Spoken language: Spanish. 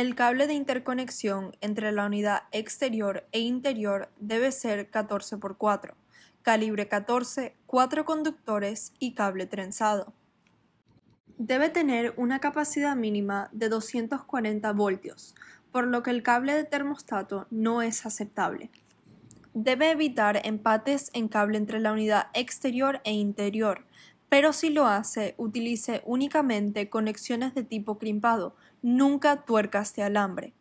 El cable de interconexión entre la unidad exterior e interior debe ser 14x4, calibre 14, 4 conductores y cable trenzado. Debe tener una capacidad mínima de 240 voltios, por lo que el cable de termostato no es aceptable. Debe evitar empates en cable entre la unidad exterior e interior, pero si lo hace, utilice únicamente conexiones de tipo crimpado, nunca tuercas de alambre.